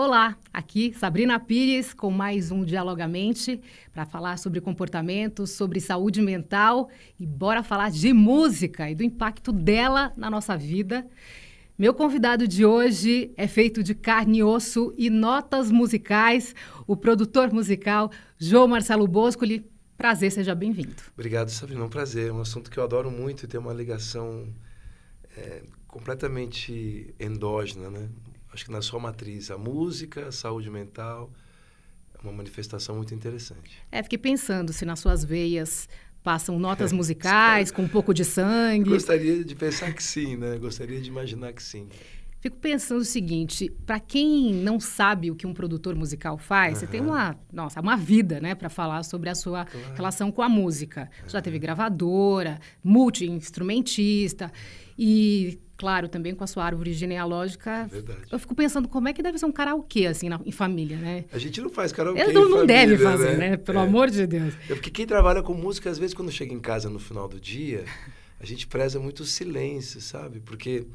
Olá, aqui Sabrina Pires com mais um Dialogamente para falar sobre comportamento, sobre saúde mental e bora falar de música e do impacto dela na nossa vida. Meu convidado de hoje é feito de carne e osso e notas musicais, o produtor musical João Marcelo Boscoli. Prazer, seja bem-vindo. Obrigado, Sabrina, é um prazer. É um assunto que eu adoro muito e tem uma ligação é, completamente endógena, né? acho que na sua matriz, a música, a saúde mental, é uma manifestação muito interessante. É, fiquei pensando se nas suas veias passam notas musicais, com um pouco de sangue. Gostaria de pensar que sim, né? Gostaria de imaginar que sim. Fico pensando o seguinte, para quem não sabe o que um produtor musical faz, uhum. você tem uma, nossa, uma vida, né, para falar sobre a sua claro. relação com a música. Uhum. Já teve gravadora, multi-instrumentista e claro, também com a sua árvore genealógica. É verdade. Eu fico pensando como é que deve ser um karaokê, assim, na, em família, né? A gente não faz karaokê. Ele não, não deve né? fazer, né? né? Pelo é. amor de Deus. É porque quem trabalha com música, às vezes, quando chega em casa no final do dia, a gente preza muito o silêncio, sabe? Porque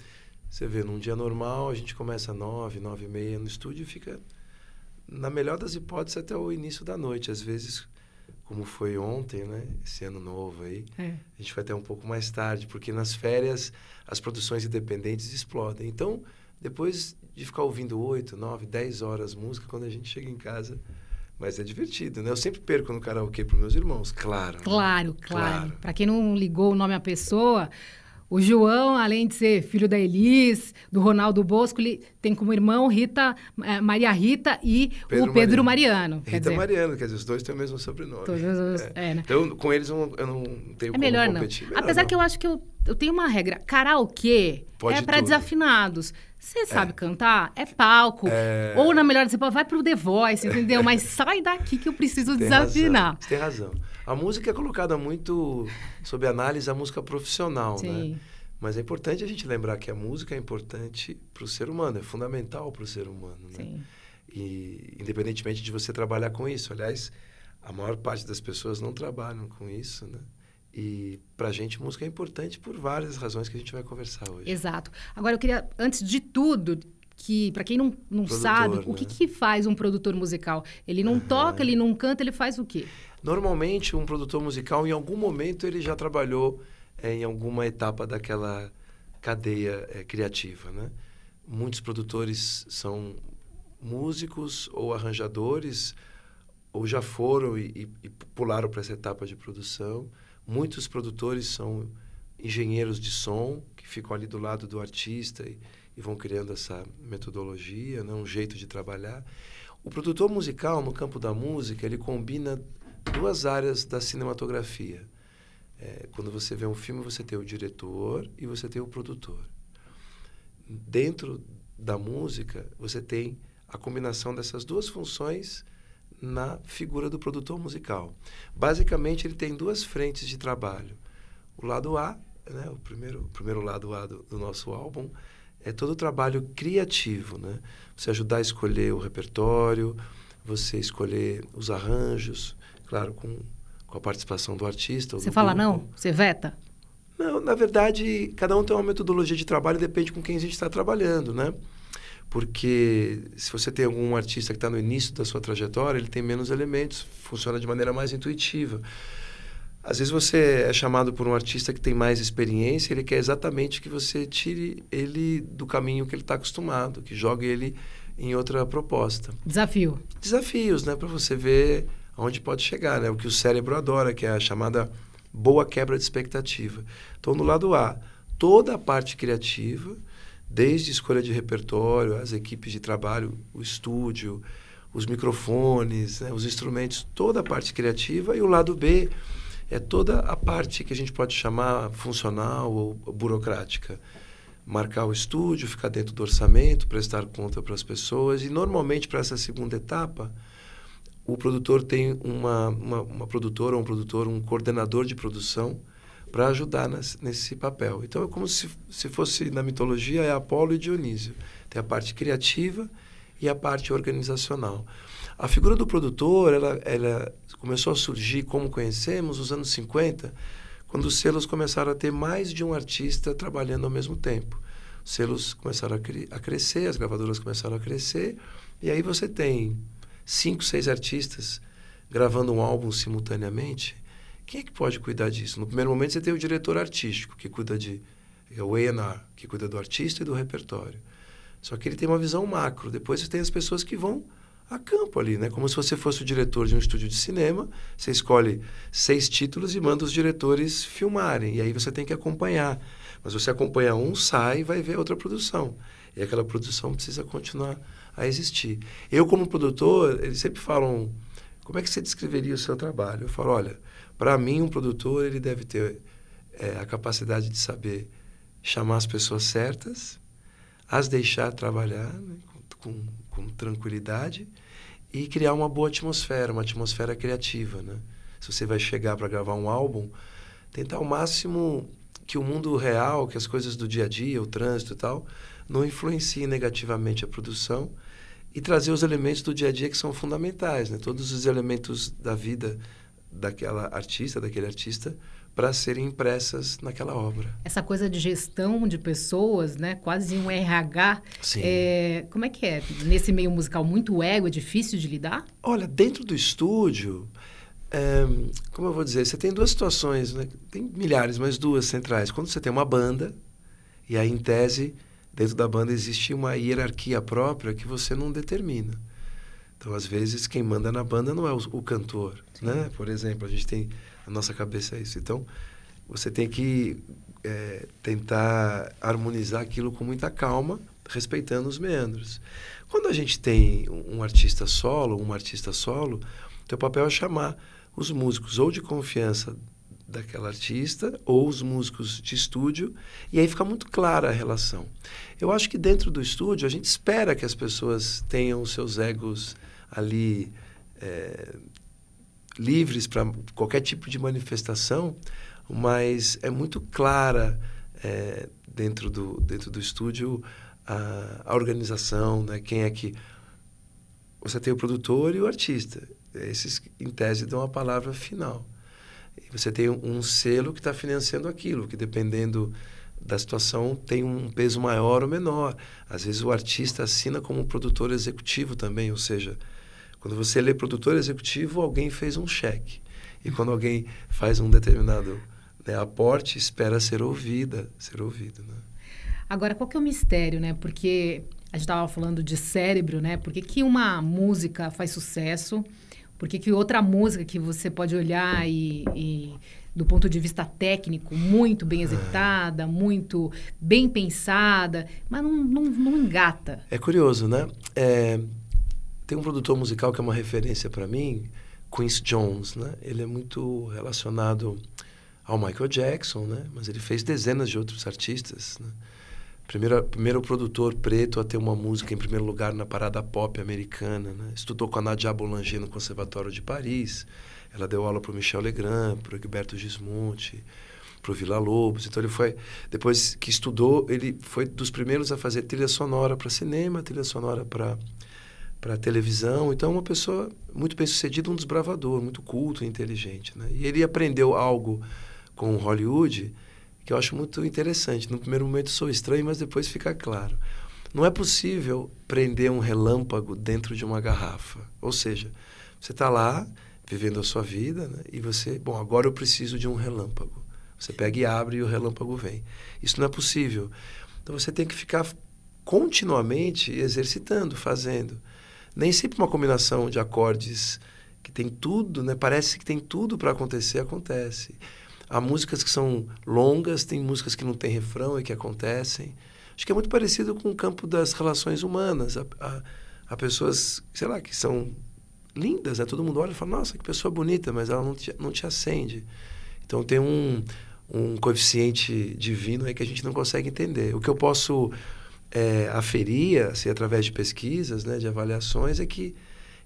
você vê, num dia normal, a gente começa às nove, nove e meia no estúdio e fica, na melhor das hipóteses, até o início da noite. Às vezes, como foi ontem, né? Esse ano novo aí. É. A gente vai até um pouco mais tarde, porque nas férias as produções independentes explodem. Então, depois de ficar ouvindo oito, nove, dez horas música, quando a gente chega em casa. Mas é divertido, né? Eu sempre perco no karaokê para meus irmãos, claro. Claro, né? claro. claro. Para quem não ligou o nome à pessoa, o João, além de ser filho da Elis, do Ronaldo Bosco, ele tem como irmão Rita, eh, Maria Rita e Pedro o Pedro Mariano. Mariano Rita dizer. Mariano, quer dizer, os dois têm o mesmo sobrenome. Todos, é. É, né? Então, com eles eu não, eu não tenho é melhor competir. Não. Melhor Apesar não. que eu acho que eu, eu tenho uma regra. Karaokê Pode é para desafinados. Você é. sabe é. cantar? É palco. É. Ou, na melhor, você vai para o The Voice, entendeu? Mas sai daqui que eu preciso tem desafinar. Razão. Você tem razão. A música é colocada muito sob análise a música profissional, né? Sim. né? Mas é importante a gente lembrar que a música é importante para o ser humano, é fundamental para o ser humano, né? Sim. E independentemente de você trabalhar com isso, aliás, a maior parte das pessoas não trabalham com isso, né? E para a gente, música é importante por várias razões que a gente vai conversar hoje. Exato. Agora, eu queria, antes de tudo, que para quem não, não sabe, né? o que, que faz um produtor musical? Ele não uhum. toca, ele não canta, ele faz o quê? Normalmente, um produtor musical, em algum momento, ele já trabalhou é, em alguma etapa daquela cadeia é, criativa, né? Muitos produtores são músicos ou arranjadores, ou já foram e, e, e pularam para essa etapa de produção. Muitos produtores são engenheiros de som, que ficam ali do lado do artista e, e vão criando essa metodologia, né? um jeito de trabalhar. O produtor musical, no campo da música, ele combina duas áreas da cinematografia. É, quando você vê um filme, você tem o diretor e você tem o produtor. Dentro da música, você tem a combinação dessas duas funções na figura do produtor musical. Basicamente, ele tem duas frentes de trabalho. O lado A, né, o primeiro, o primeiro lado A do, do nosso álbum, é todo o trabalho criativo, né? Você ajudar a escolher o repertório, você escolher os arranjos, claro, com, com a participação do artista. Você do fala grupo. não? Você veta? Não, na verdade, cada um tem uma metodologia de trabalho, depende com quem a gente está trabalhando, né? Porque se você tem algum artista que está no início da sua trajetória, ele tem menos elementos, funciona de maneira mais intuitiva. Às vezes você é chamado por um artista que tem mais experiência, ele quer exatamente que você tire ele do caminho que ele está acostumado, que jogue ele em outra proposta. Desafio. Desafios, né? Para você ver aonde pode chegar, né? O que o cérebro adora, que é a chamada boa quebra de expectativa. Então, no lado A, toda a parte criativa, desde escolha de repertório, as equipes de trabalho, o estúdio, os microfones, né, os instrumentos, toda a parte criativa. E o lado B é toda a parte que a gente pode chamar funcional ou burocrática. Marcar o estúdio, ficar dentro do orçamento, prestar conta para as pessoas. E normalmente, para essa segunda etapa, o produtor tem uma, uma, uma produtora, um produtor, um coordenador de produção para ajudar nas, nesse papel. Então é como se, se fosse na mitologia é Apolo e Dionísio. Tem a parte criativa e a parte organizacional. A figura do produtor, ela, ela começou a surgir como conhecemos nos anos 50, quando os selos começaram a ter mais de um artista trabalhando ao mesmo tempo. Os selos começaram a, cri, a crescer, as gravadoras começaram a crescer, e aí você tem cinco, seis artistas gravando um álbum simultaneamente, quem é que pode cuidar disso? No primeiro momento você tem o diretor artístico, que cuida de é o A&R, que cuida do artista e do repertório. Só que ele tem uma visão macro. Depois você tem as pessoas que vão a campo ali, né? Como se você fosse o diretor de um estúdio de cinema, você escolhe seis títulos e manda os diretores filmarem. E aí você tem que acompanhar. Mas você acompanha um, sai e vai ver outra produção. E aquela produção precisa continuar a existir. Eu, como produtor, eles sempre falam, como é que você descreveria o seu trabalho? Eu falo, olha, para mim, um produtor, ele deve ter é, a capacidade de saber chamar as pessoas certas, as deixar trabalhar né, com, com, tranquilidade e criar uma boa atmosfera, uma atmosfera criativa, né? Se você vai chegar para gravar um álbum, tentar ao máximo que o mundo real, que as coisas do dia a dia, o trânsito e tal, não influencie negativamente a produção e trazer os elementos do dia a dia que são fundamentais, né? todos os elementos da vida daquela artista, daquele artista, para serem impressas naquela obra. Essa coisa de gestão de pessoas, né? quase um RH. Sim. É, como é que é? Nesse meio musical, muito ego, é difícil de lidar? Olha, dentro do estúdio, é, como eu vou dizer, você tem duas situações, né? tem milhares, mas duas centrais. Quando você tem uma banda, e aí, em tese, dentro da banda existe uma hierarquia própria que você não determina. Então, às vezes, quem manda na banda não é o, o cantor, Sim. né? Por exemplo, a gente tem... A nossa cabeça é isso. Então, você tem que é, tentar harmonizar aquilo com muita calma, respeitando os meandros. Quando a gente tem um, um artista solo, um artista solo, teu papel é chamar os músicos ou de confiança daquela artista ou os músicos de estúdio e aí fica muito clara a relação. Eu acho que dentro do estúdio a gente espera que as pessoas tenham os seus egos ali é, livres para qualquer tipo de manifestação, mas é muito clara é, dentro, do, dentro do estúdio a, a organização, né? quem é que. Você tem o produtor e o artista. Esses, em tese, dão a palavra final. E você tem um selo que está financiando aquilo, que dependendo da situação tem um peso maior ou menor. Às vezes o artista assina como produtor executivo também, ou seja, quando você lê produtor executivo, alguém fez um cheque. E quando alguém faz um determinado né, aporte, espera ser ouvida, ser ouvido. Né? Agora, qual que é o mistério, né? Porque a gente estava falando de cérebro, né? Por que, que uma música faz sucesso porque que outra música que você pode olhar e, e do ponto de vista técnico, muito bem é. executada, muito bem pensada, mas não, não, não engata. É curioso, né? É, tem um produtor musical que é uma referência para mim, Quincy Jones, né? Ele é muito relacionado ao Michael Jackson, né? Mas ele fez dezenas de outros artistas, né? Primeiro, primeiro produtor preto a ter uma música em primeiro lugar na parada pop americana. Né? Estudou com a Nadia Boulanger no Conservatório de Paris. Ela deu aula para o Michel Legrand, para o Gilberto Gismonti, para o Vila Lobos. Então ele foi, depois que estudou, ele foi dos primeiros a fazer trilha sonora para cinema, trilha sonora para para televisão. Então uma pessoa muito bem-sucedida, um desbravador, muito culto e inteligente, né? E ele aprendeu algo com Hollywood que eu acho muito interessante. No primeiro momento sou estranho, mas depois fica claro. Não é possível prender um relâmpago dentro de uma garrafa. Ou seja, você está lá vivendo a sua vida né? e você, bom, agora eu preciso de um relâmpago. Você pega e abre e o relâmpago vem. Isso não é possível. Então você tem que ficar continuamente exercitando, fazendo. Nem sempre uma combinação de acordes que tem tudo, né? Parece que tem tudo para acontecer, acontece. Há músicas que são longas, tem músicas que não têm refrão e que acontecem. Acho que é muito parecido com o campo das relações humanas. Há, há, há pessoas, sei lá, que são lindas, né? Todo mundo olha e fala, nossa, que pessoa bonita, mas ela não te, não te acende. Então tem um, um coeficiente divino aí que a gente não consegue entender. O que eu posso é, aferir, assim, através de pesquisas, né, de avaliações, é que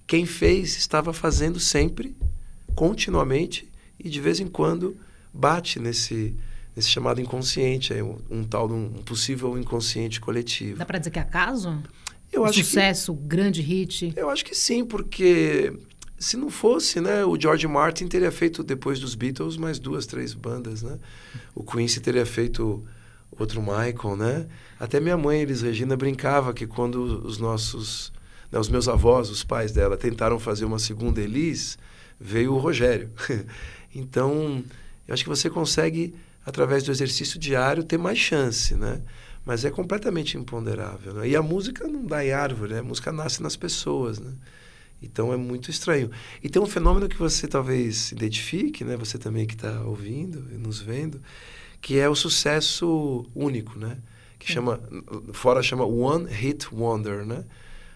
quem fez estava fazendo sempre, continuamente e de vez em quando bate nesse, nesse chamado inconsciente, aí, um, um tal um possível inconsciente coletivo. Dá para dizer que é acaso? Eu um acho sucesso, que, grande hit? Eu acho que sim, porque se não fosse, né, o George Martin teria feito depois dos Beatles mais duas, três bandas, né? O Quincy teria feito outro Michael, né? Até minha mãe, Elis Regina, brincava que quando os nossos, né, os meus avós, os pais dela, tentaram fazer uma segunda Elis, veio o Rogério. então, eu acho que você consegue, através do exercício diário, ter mais chance, né? Mas é completamente imponderável. Né? E a música não dá em árvore, né? a música nasce nas pessoas, né? Então é muito estranho. E tem um fenômeno que você talvez identifique, né? Você também que está ouvindo e nos vendo, que é o sucesso único, né? Que chama, fora chama One Hit Wonder, né?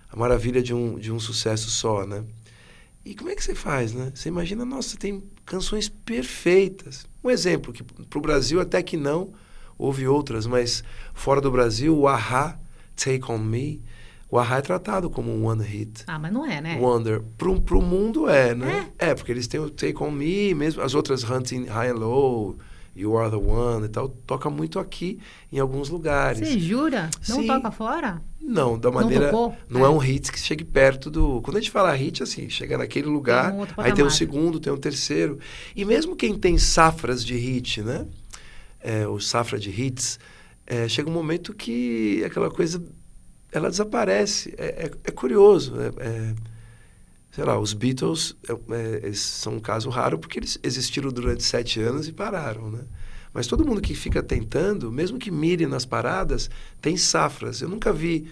A maravilha de um, de um sucesso só, né? E como é que você faz, né? Você imagina, nossa, tem canções perfeitas. Um exemplo, que para o Brasil até que não, houve outras, mas fora do Brasil, o Ahá Take On Me, o Ahá é tratado como um one hit. Ah, mas não é, né? Wonder. Pro, pro mundo é, né? É, é porque eles têm o Take On Me, mesmo as outras Hunting High and Low, You Are the One e tal, toca muito aqui em alguns lugares. Você jura? Não Sim. toca fora? Não, da maneira. Não, não é. é. um hit que chegue perto do. Quando a gente fala hit, assim, chega naquele lugar, tem um aí tem um segundo, tem um terceiro. E mesmo quem tem safras de hit, né? É, ou safra de hits, é, chega um momento que aquela coisa ela desaparece. É, é, é curioso. É, é sei lá, os Beatles é, é, são um caso raro porque eles existiram durante sete anos e pararam, né? Mas todo mundo que fica tentando, mesmo que mire nas paradas, tem safras. Eu nunca vi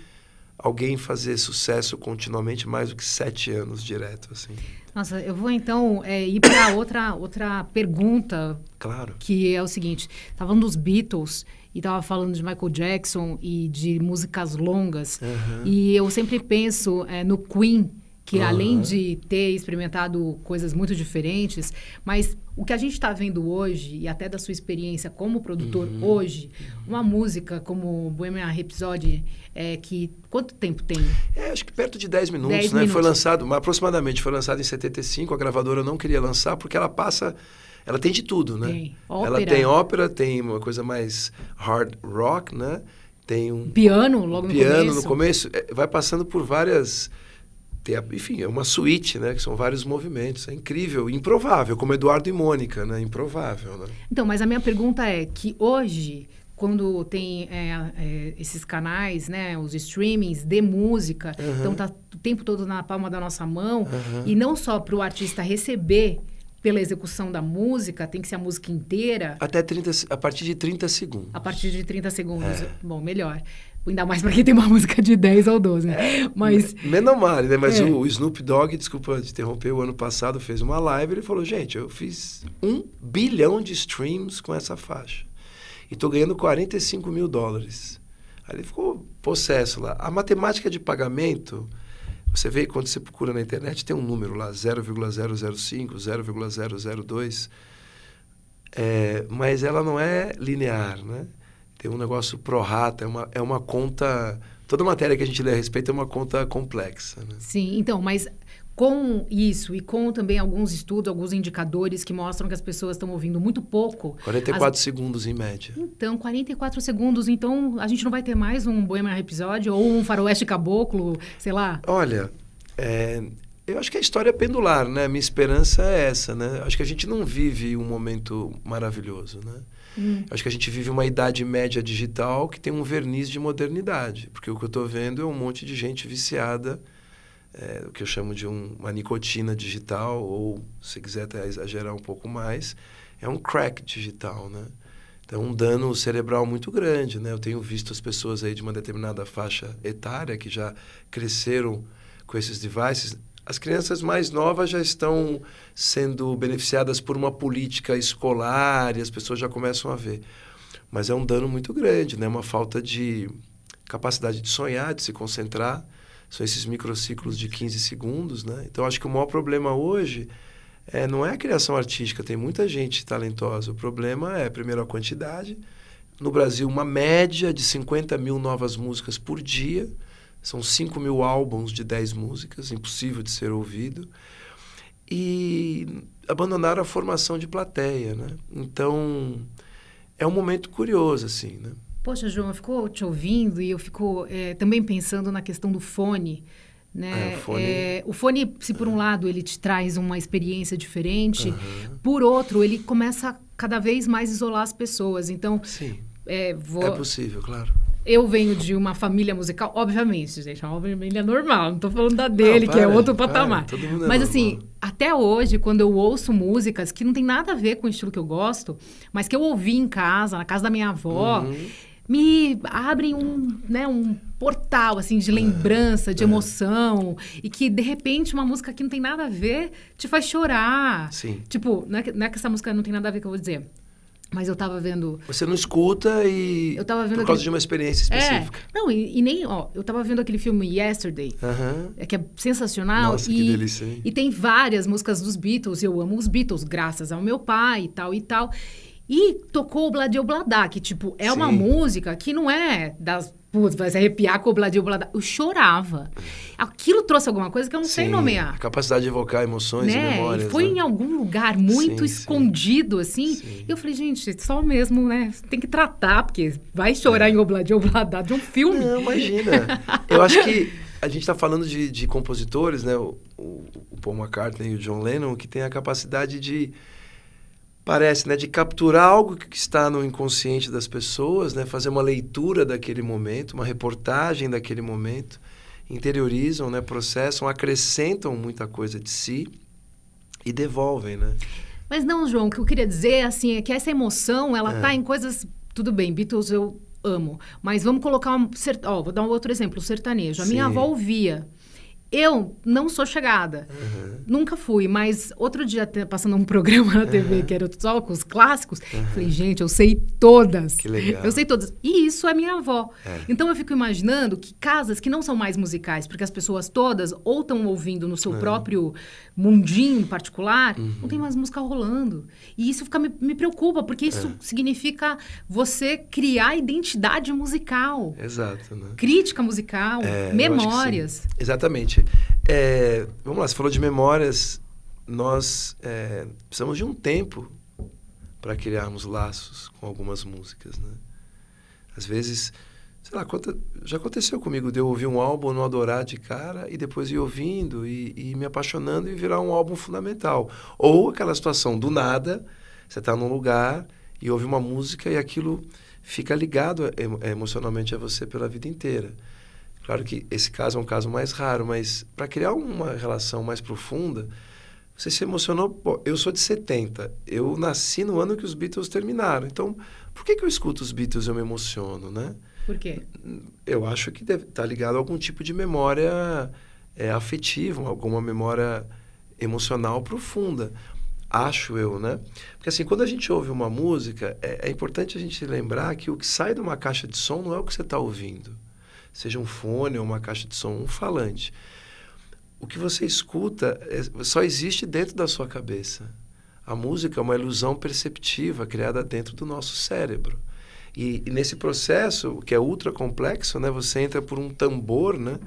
alguém fazer sucesso continuamente mais do que sete anos direto, assim. Nossa, eu vou então é, ir para outra, outra pergunta. Claro. Que é o seguinte: estava falando dos Beatles e estava falando de Michael Jackson e de músicas longas. Uhum. E eu sempre penso é, no Queen, que uhum. além de ter experimentado coisas muito diferentes, mas o que a gente está vendo hoje, e até da sua experiência como produtor uhum. hoje, uma música como Bohemian Rhapsody, é, que quanto tempo tem? É, acho que perto de 10 minutos, né? Minutos. Foi lançado, aproximadamente, foi lançado em 75, a gravadora não queria lançar porque ela passa... Ela tem de tudo, né? Tem. Ópera. Ela tem ópera, tem uma coisa mais hard rock, né? Tem um... Piano logo no piano começo. Piano no começo. É, vai passando por várias ter, enfim, é uma suíte, né? Que são vários movimentos. É incrível, improvável, como Eduardo e Mônica, né? Improvável, né? Então, mas a minha pergunta é que hoje, quando tem é, é, esses canais, né, os streamings de música, uhum. então tá o tempo todo na palma da nossa mão uhum. e não só para o artista receber pela execução da música, tem que ser a música inteira. Até 30, a partir de 30 segundos. A partir de 30 segundos. É. Bom, melhor. Ainda mais para quem tem uma música de 10 ou 12, né? É, Mas... Menos mal, né? Mas é. o, o, Snoop Dogg, desculpa te interromper, o ano passado fez uma live e ele falou, gente, eu fiz um bilhão de streams com essa faixa. E estou ganhando 45 mil dólares. Aí ele ficou possesso lá. A matemática de pagamento você vê quando você procura na internet, tem um número lá, 0,005, 0,002. É, mas ela não é linear, né? Tem um negócio prorata rata, é uma, é uma conta... Toda matéria que a gente lê a respeito é uma conta complexa, né? Sim, então, mas com isso e com também alguns estudos, alguns indicadores que mostram que as pessoas estão ouvindo muito pouco. 44 as... segundos em média. Então, 44 segundos. Então, a gente não vai ter mais um Bohemian episódio ou um Faroeste Caboclo, sei lá. Olha, é... eu acho que a história é pendular, né? Minha esperança é essa, né? Acho que a gente não vive um momento maravilhoso, né? Hum. Acho que a gente vive uma idade média digital que tem um verniz de modernidade, porque o que eu estou vendo é um monte de gente viciada é, o que eu chamo de um, uma nicotina digital, ou se quiser até exagerar um pouco mais, é um crack digital, né? Então, um dano cerebral muito grande, né? Eu tenho visto as pessoas aí de uma determinada faixa etária que já cresceram com esses devices. As crianças mais novas já estão sendo beneficiadas por uma política escolar e as pessoas já começam a ver. Mas é um dano muito grande, né? Uma falta de capacidade de sonhar, de se concentrar são esses microciclos de 15 segundos, né? Então, acho que o maior problema hoje é, não é a criação artística, tem muita gente talentosa. O problema é, primeiro, a quantidade. No Brasil, uma média de 50 mil novas músicas por dia. São 5 mil álbuns de 10 músicas, impossível de ser ouvido. E abandonaram a formação de plateia, né? Então, é um momento curioso, assim, né? Poxa, João, eu fico te ouvindo e eu fico é, também pensando na questão do fone. Né? É, o, fone... É, o, fone... se por um é. lado ele te traz uma experiência diferente, uhum. por outro ele começa a cada vez mais isolar as pessoas. Então, Sim. É, vou... é possível, claro. Eu venho de uma família musical, obviamente, gente, uma família é normal. Não estou falando da dele, não, para, que é outro para, patamar. É mas assim, até hoje, quando eu ouço músicas que não tem nada a ver com o estilo que eu gosto, mas que eu ouvi em casa, na casa da minha avó, uhum me abrem um, né, um portal assim de é, lembrança, de é. emoção e que de repente uma música que não tem nada a ver te faz chorar. Sim. Tipo, não é, que, não é que essa música não tem nada a ver que eu vou dizer. Mas eu tava vendo. Você não escuta e. Eu tava vendo. Por causa aquele... de uma experiência é, específica. É. Não, e, e, nem. Ó, eu tava vendo aquele filme Yesterday, uh -huh. que é sensacional. Nossa, e, que delícia. Hein? E tem várias músicas dos Beatles, eu amo os Beatles, graças ao meu pai e tal e tal. E tocou o Bladio Bladá, que, tipo, é Sim. uma música que não é das. Putz, vai se arrepiar com o Bladio Bladá. Eu chorava. Aquilo trouxe alguma coisa que eu não Sim. sei nomear. capacidade de evocar emoções né? e memórias. E foi né? em algum lugar muito Sim, escondido, assim. E eu falei, gente, só mesmo, né? Tem que tratar, porque vai chorar é. em Obladio Bladá de um filme. Não, imagina. eu acho que a gente está falando de, de, compositores, né? O, o, o Paul McCartney e o John Lennon, que tem a capacidade de parece, né, de capturar algo que está no inconsciente das pessoas, né, fazer uma leitura daquele momento, uma reportagem daquele momento, interiorizam, né, processam, acrescentam muita coisa de si e devolvem, né? Mas não, João, o que eu queria dizer assim, é que essa emoção, ela é. tá em coisas... Tudo bem, Beatles eu amo. Mas vamos colocar um... Ó, vou dar um outro exemplo, o sertanejo. A Sim. minha avó ouvia. Eu não sou chegada. Uhum. Nunca fui, mas outro dia, passando um programa na TV, uhum. que era só com os clássicos, uhum. falei, gente, eu sei todas. Que legal. Eu sei todas. E isso é minha avó. É. Então eu fico imaginando que casas que não são mais musicais, porque as pessoas todas ou estão ouvindo no seu uhum. próprio mundinho particular, não uhum. tem mais música rolando. E isso fica, me, me preocupa, porque isso é. significa você criar identidade musical. Exato. Né? Crítica musical, é, memórias. Exatamente é, vamos lá, você falou de memórias. Nós é, precisamos de um tempo para criarmos laços com algumas músicas, né? Às vezes, sei lá, conta, já aconteceu comigo de eu ouvir um álbum, não adorar de cara e depois ir ouvindo e, e me apaixonando e virar um álbum fundamental. Ou aquela situação do nada, você está num lugar e ouve uma música e aquilo fica ligado é, emocionalmente a você pela vida inteira. Claro que esse caso é um caso mais raro, mas para criar uma relação mais profunda, você se emocionou. Pô, eu sou de 70, eu nasci no ano que os Beatles terminaram. Então, por que, que eu escuto os Beatles e eu me emociono, né? Por quê? Eu acho que deve estar tá ligado a algum tipo de memória é, afetiva, alguma memória emocional profunda. Acho eu, né? Porque assim, quando a gente ouve uma música, é, é importante a gente lembrar que o que sai de uma caixa de som não é o que você está ouvindo seja um fone ou uma caixa de som, um falante. O que você escuta é, só existe dentro da sua cabeça. A música é uma ilusão perceptiva criada dentro do nosso cérebro. E, e nesse processo, que é ultra complexo, né, você entra por um tambor, né?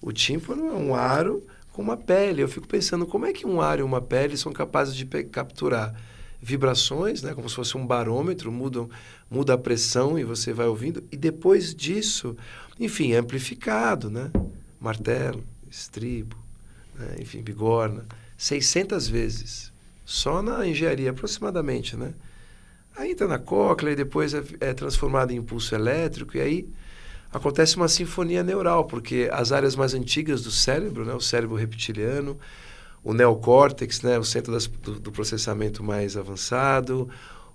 O tímpano é um aro com uma pele. Eu fico pensando como é que um aro e uma pele são capazes de capturar vibrações, né, como se fosse um barômetro, muda a pressão e você vai ouvindo. E depois disso, enfim, amplificado, né? Martelo, estribo, né? enfim, bigorna. 600 vezes. Só na engenharia, aproximadamente, né? Aí entra na cóclea e depois é, é transformado em impulso elétrico. E aí acontece uma sinfonia neural, porque as áreas mais antigas do cérebro, né? O cérebro reptiliano, o neocórtex, né? O centro das, do, do processamento mais avançado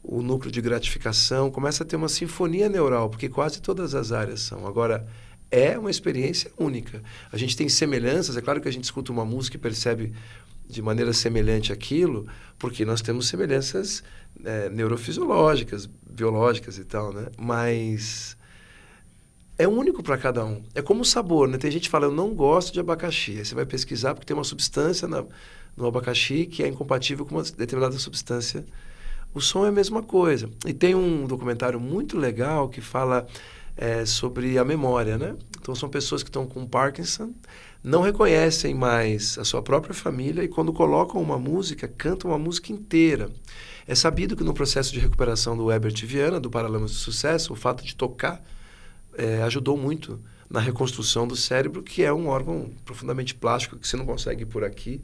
o núcleo de gratificação, começa a ter uma sinfonia neural, porque quase todas as áreas são. Agora, é uma experiência única. A gente tem semelhanças, é claro que a gente escuta uma música e percebe de maneira semelhante aquilo, porque nós temos semelhanças é, neurofisiológicas, biológicas e tal, né? Mas é único para cada um. É como o sabor, né? Tem gente que fala, eu não gosto de abacaxi. Aí você vai pesquisar porque tem uma substância na, no abacaxi que é incompatível com uma determinada substância o som é a mesma coisa. E tem um documentário muito legal que fala é, sobre a memória, né? Então, são pessoas que estão com Parkinson, não reconhecem mais a sua própria família e, quando colocam uma música, cantam uma música inteira. É sabido que no processo de recuperação do Herbert Viana, do Paralamas do Sucesso, o fato de tocar é, ajudou muito na reconstrução do cérebro, que é um órgão profundamente plástico, que se não consegue ir por aqui,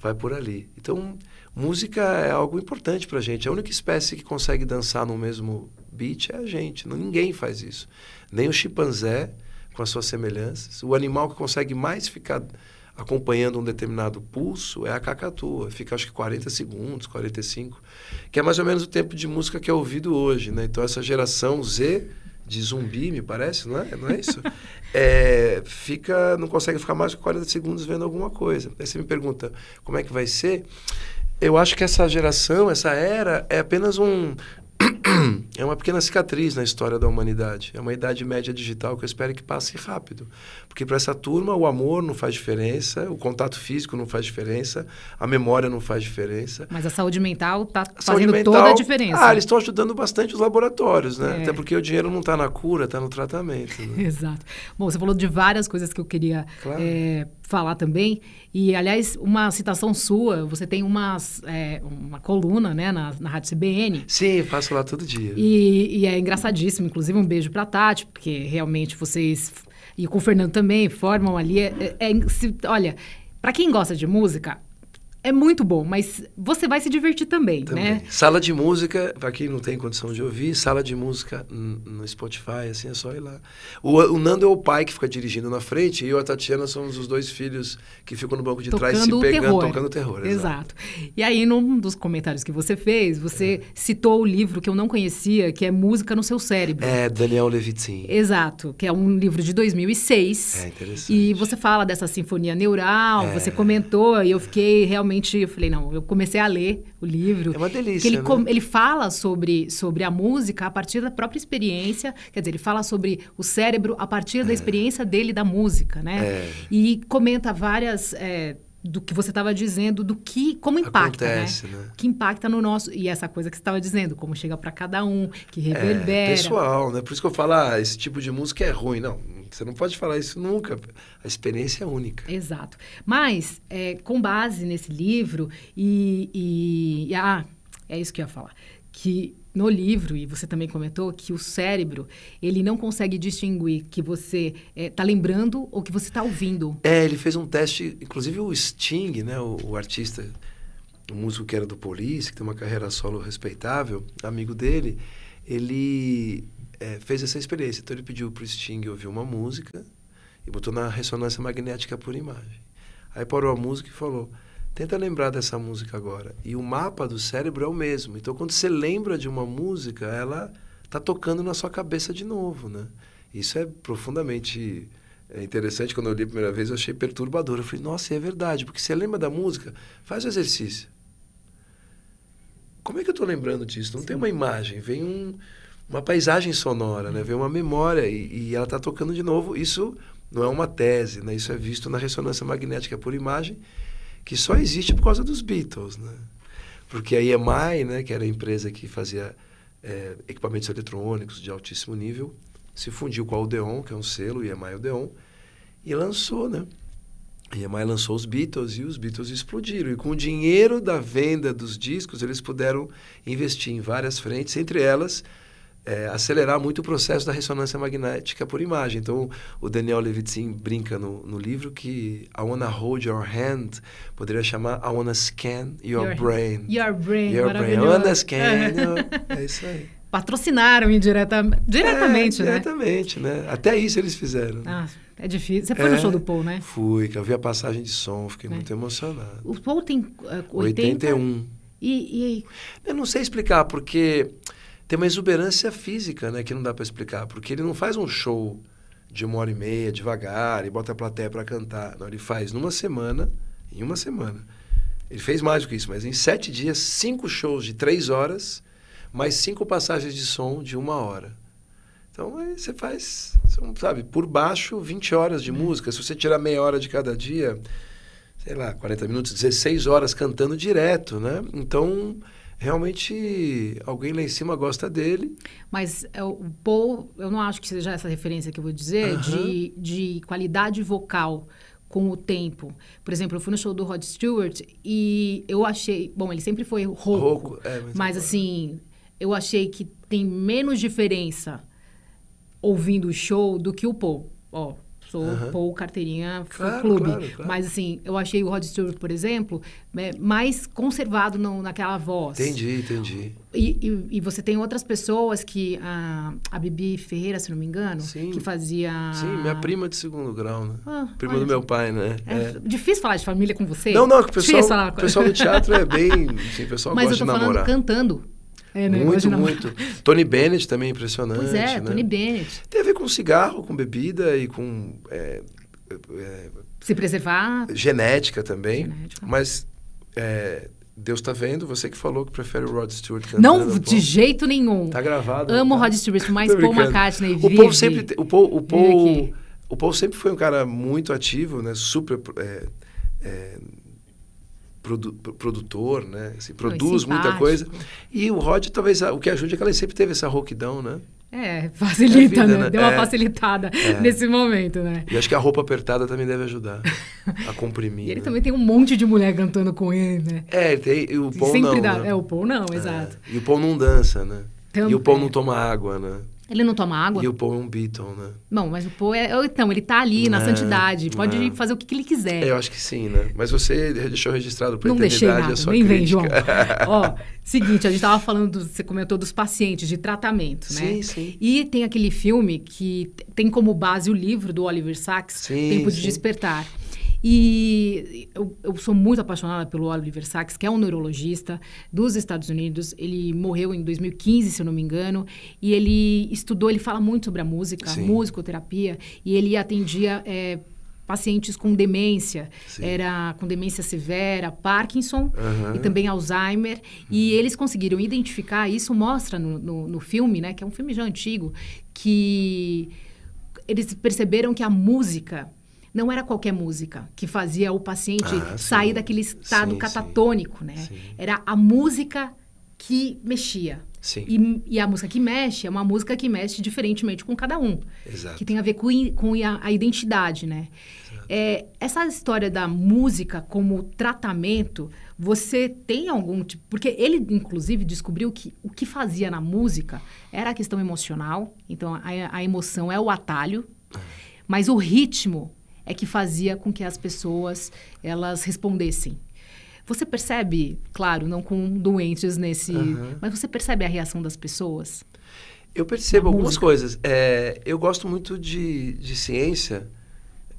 vai por ali. Então, música é algo importante para a gente. A única espécie que consegue dançar no mesmo beat é a gente. Ninguém faz isso. Nem o chimpanzé, com as suas semelhanças. O animal que consegue mais ficar acompanhando um determinado pulso é a cacatua. Fica acho que 40 segundos, 45, que é mais ou menos o tempo de música que é ouvido hoje. Né? Então, essa geração Z de zumbi, me parece, não é? Não é isso? É, fica, não consegue ficar mais de 40 segundos vendo alguma coisa. Aí você me pergunta como é que vai ser eu acho que essa geração, essa era, é apenas um, é uma pequena cicatriz na história da humanidade. É uma idade média digital que eu espero que passe rápido. Porque para essa turma o amor não faz diferença, o contato físico não faz diferença, a memória não faz diferença. Mas a saúde mental está fazendo mental, toda a diferença. Ah, eles estão ajudando bastante os laboratórios, né? É. Até porque o dinheiro não está na cura, está no tratamento. Né? Exato. Bom, você falou de várias coisas que eu queria claro. é, falar também. E, aliás, uma citação sua, você tem umas, é, uma coluna né, na, na Rádio CBN. Sim, faço lá todo dia. E, e é engraçadíssimo, inclusive um beijo para Tati, porque realmente vocês e com o Fernando também formam ali. É, é, é se, olha, para quem gosta de música, é muito bom, mas você vai se divertir também, né? também. né? Sala de música, para quem não tem condição de ouvir, sala de música no Spotify, assim, é só ir lá. O, o, Nando é o pai que fica dirigindo na frente e eu e a Tatiana somos os dois filhos que ficam no banco de tocando trás se pegando, terror. tocando terror. Exato. exato. E aí, num dos comentários que você fez, você é. citou o livro que eu não conhecia, que é Música no Seu Cérebro. É, Daniel Levitin. Exato, que é um livro de 2006. É interessante. E você fala dessa sinfonia neural, é. você comentou e eu fiquei realmente realmente, eu falei, não, eu comecei a ler o livro. É uma delícia, ele, né? ele fala sobre, sobre a música a partir da própria experiência, quer dizer, ele fala sobre o cérebro a partir é. da experiência dele da música, né? É. E comenta várias... É, do que você estava dizendo, do que como impacta, né? Acontece, né? né? Que impacta no nosso e essa coisa que você estava dizendo, como chega para cada um, que é, reverbera. É, pessoal, né? Por isso que eu falo, ah, esse tipo de música é ruim, não você não pode falar isso nunca. A experiência é única. Exato. Mas, é, com base nesse livro e, e, Ah, é isso que eu ia falar. Que no livro, e você também comentou, que o cérebro, ele não consegue distinguir que você está é, tá lembrando ou que você está ouvindo. É, ele fez um teste, inclusive o Sting, né, o, o, artista, o músico que era do Police, que tem uma carreira solo respeitável, amigo dele, ele é, fez essa experiência. Então ele pediu para o Sting ouvir uma música e botou na ressonância magnética por imagem. Aí parou a música e falou: tenta lembrar dessa música agora. E o mapa do cérebro é o mesmo. Então quando você lembra de uma música, ela tá tocando na sua cabeça de novo, né? Isso é profundamente é interessante, quando eu li a primeira vez, eu achei perturbador. Eu falei, nossa, é verdade, porque você lembra da música, faz o exercício. Como é que eu estou lembrando disso? Não Sim. tem uma imagem, vem um, uma paisagem sonora, né? Vem uma memória e, e ela está tocando de novo. Isso não é uma tese, né? Isso é visto na ressonância magnética por imagem, que só existe por causa dos Beatles, né? Porque a EMI, né, que era a empresa que fazia é, equipamentos eletrônicos de altíssimo nível, se fundiu com a Odeon, que é um selo, EMI Odeon, e lançou, né? A EMI lançou os Beatles e os Beatles explodiram. E com o dinheiro da venda dos discos, eles puderam investir em várias frentes, entre elas é, acelerar muito o processo da ressonância magnética por imagem. Então, o Daniel Levitin brinca no, no livro que I wanna hold your hand poderia chamar I wanna scan your, your brain. Your brain, your brain. I wanna scan your... É isso aí. Patrocinaram indiretamente, diretamente, é, né? Diretamente, né? Até isso eles fizeram. Né? Ah, é difícil. Você foi é, no show do Paul, né? Fui, que eu vi a passagem de som, fiquei é. muito emocionado. O Paul tem uh, 80... 81. E, e aí? Eu não sei explicar, porque tem uma exuberância física, né, que não dá para explicar, porque ele não faz um show de uma hora e meia, devagar, e bota a plateia para cantar. Não, ele faz numa semana, em uma semana. Ele fez mais do que isso, mas em sete dias, cinco shows de três horas, mais cinco passagens de som de uma hora. Então, aí você faz, sabe, por baixo, 20 horas de é. música. Se você tirar meia hora de cada dia, sei lá, 40 minutos, 16 horas cantando direto, né? Então, realmente alguém lá em cima gosta dele. Mas é, o Paul, eu não acho que seja essa referência que eu vou dizer, uhum. de, de qualidade vocal com o tempo. Por exemplo, eu fui no show do Rod Stewart e eu achei... Bom, ele sempre foi rouco, rouco é, mas, mas assim, eu achei que tem menos diferença ouvindo o show do que o Paul. Ó, sou uhum. pou carteirinha claro, clube. Claro, claro. Mas assim, eu achei o Rod Stewart, por exemplo, né, mais conservado no, naquela voz. Entendi, entendi. E, e, e, você tem outras pessoas que a, a Bibi Ferreira, se não me engano, Sim. que fazia. Sim, minha prima de segundo grau, né? Ah, prima do meu pai, né? É, é, difícil falar de família com você. Não, não, o pessoal, o pessoal do teatro é bem. Assim, o pessoal Mas gosta eu tô de falando namorar. cantando. É, né? muito, muito. Tony Bennett também é impressionante. Pois é, né? Tony Bennett. Tem a ver com cigarro, com bebida e com. É, é, é Se preservar. Genética também. Genética. Mas é, Deus está vendo, você que falou que prefere o Rod Stewart cantando. Não, de jeito nenhum. Tá gravado. Amo tá? o Rod Stewart, mais Paul McCartney vive. O Paul sempre... O Paul, o Paul, sempre foi um cara muito ativo, né? Super... É, é, produ produtor, né? Se assim, produz muita coisa. E o Rod talvez o que ajude é que ela sempre teve essa rouquidão, né? É, facilita, é vida, né? né? Deu é, uma facilitada é. nesse momento, né? E acho que a roupa apertada também deve ajudar a comprimir. e ele né? também tem um monte de mulher cantando com ele, né? É, ele tem, e o Paul sempre não. Dá, né? É, o Paul não, é, exato. E o Paul não dança, né? Também. E o Paul não toma água, né? Ele não toma água? E o Paul é um Beatle, né? Bom, mas o Paul é. é então, ele tá ali na é, santidade. Pode é. fazer o que, que, ele quiser. Eu acho que sim, né? Mas você deixou registrado pra não deixei nada, a sua Nem vem, João. Ó, seguinte, a gente tava falando, do, você comentou dos pacientes, de tratamento, né? Sim, sim. E tem aquele filme que tem como base o livro do Oliver Sacks, sim, Tempo sim. de Despertar. E eu, eu, sou muito apaixonada pelo Oliver Sacks, que é um neurologista dos Estados Unidos. Ele morreu em 2015, se eu não me engano, e ele estudou, ele fala muito sobre a música, Sim. musicoterapia, e ele atendia é, pacientes com demência, Sim. era com demência severa, Parkinson uhum. e também Alzheimer, uhum. e eles conseguiram identificar, isso mostra no, no, no filme, né, que é um filme já antigo, que eles perceberam que a música não era qualquer música que fazia o paciente ah, sair daquele estado sim, catatônico, né? sim. né? Era a música que mexia. E, e, a música que mexe é uma música que mexe diferentemente com cada um. Exato. Que tem a ver com, com a, a identidade, né? É, essa história da música como tratamento, você tem algum tipo. Porque ele, inclusive, descobriu que o que fazia na música era a questão emocional. Então, a, a emoção é o atalho. Ah. Mas o ritmo é que fazia com que as pessoas elas respondessem. Você percebe, claro, não com doentes nesse, uhum. mas você percebe a reação das pessoas? Eu percebo algumas música. coisas. É, eu gosto muito de, de ciência,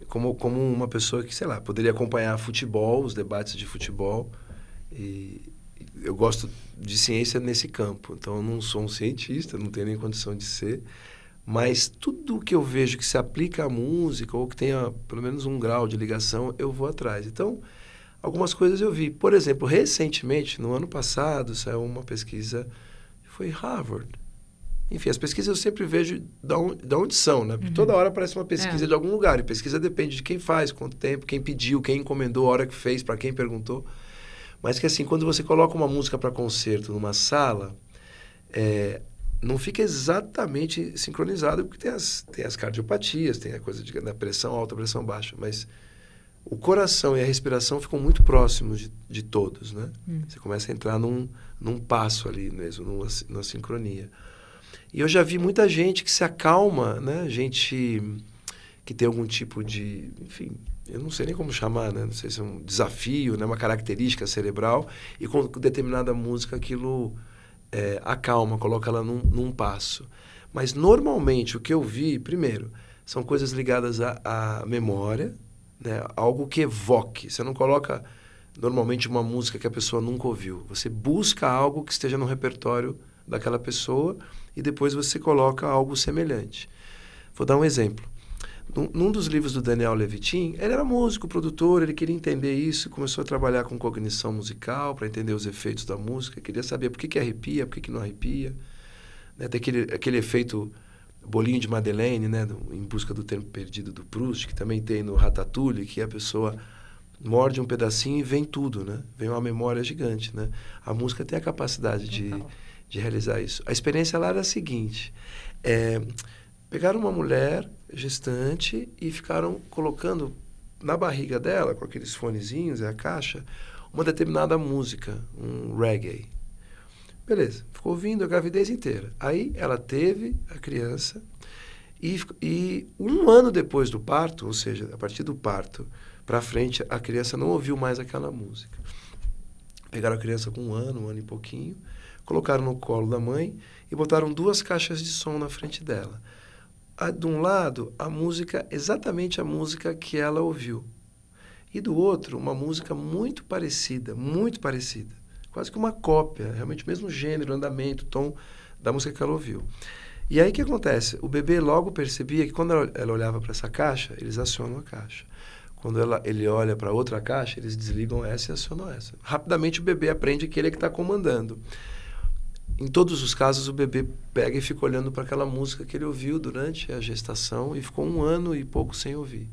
como, como uma pessoa que, sei lá, poderia acompanhar futebol, os debates de futebol. E eu gosto de ciência nesse campo. Então, eu não sou um cientista, não tenho nem condição de ser. Mas tudo que eu vejo que se aplica à música ou que tenha pelo menos um grau de ligação, eu vou atrás. Então, algumas coisas eu vi. Por exemplo, recentemente, no ano passado, saiu uma pesquisa, foi Harvard. Enfim, as pesquisas eu sempre vejo da onde, são, né? Porque uhum. toda hora aparece uma pesquisa é. de algum lugar. E pesquisa depende de quem faz, quanto tempo, quem pediu, quem encomendou, a hora que fez, para quem perguntou. Mas que assim, quando você coloca uma música para concerto numa sala, é, não fica exatamente sincronizado, porque tem as, tem as cardiopatias, tem a coisa de, da né, pressão alta, pressão baixa, mas o coração e a respiração ficam muito próximos de, de todos, né? Hum. Você começa a entrar num, num passo ali mesmo, numa, numa sincronia. E eu já vi muita gente que se acalma, né? Gente que tem algum tipo de, enfim, eu não sei nem como chamar, né? Não sei se é um desafio, né? Uma característica cerebral e com determinada música aquilo é, acalma, coloca ela num, num, passo. Mas normalmente o que eu vi, primeiro, são coisas ligadas à, à memória, né? algo que evoque. Você não coloca normalmente uma música que a pessoa nunca ouviu. Você busca algo que esteja no repertório daquela pessoa e depois você coloca algo semelhante. Vou dar um exemplo num, num, dos livros do Daniel Levitin, ele era músico, produtor, ele queria entender isso, começou a trabalhar com cognição musical para entender os efeitos da música, queria saber por que, que arrepia, por que, que não arrepia. Né? Tem aquele, aquele efeito bolinho de Madeleine, né? Do, em busca do tempo perdido do Proust, que também tem no Ratatouille, que a pessoa morde um pedacinho e vem tudo, né? Vem uma memória gigante, né? A música tem a capacidade de, de realizar isso. A experiência lá era a seguinte, é, pegaram uma mulher gestante e ficaram colocando na barriga dela, com aqueles fonezinhos e a caixa, uma determinada música, um reggae. Beleza, ficou ouvindo a gravidez inteira. Aí ela teve a criança e, e um ano depois do parto, ou seja, a partir do parto para frente, a criança não ouviu mais aquela música. Pegaram a criança com um ano, um ano e pouquinho, colocaram no colo da mãe e botaram duas caixas de som na frente dela a, de um lado, a música, exatamente a música que ela ouviu. E do outro, uma música muito parecida, muito parecida. Quase que uma cópia, realmente o mesmo gênero, andamento, tom da música que ela ouviu. E aí o que acontece? O bebê logo percebia que quando ela, olhava para essa caixa, eles acionam a caixa. Quando ela, ele olha para outra caixa, eles desligam essa e acionam essa. Rapidamente o bebê aprende que ele é que está comandando. Em todos os casos, o bebê pega e fica olhando para aquela música que ele ouviu durante a gestação e ficou um ano e pouco sem ouvir.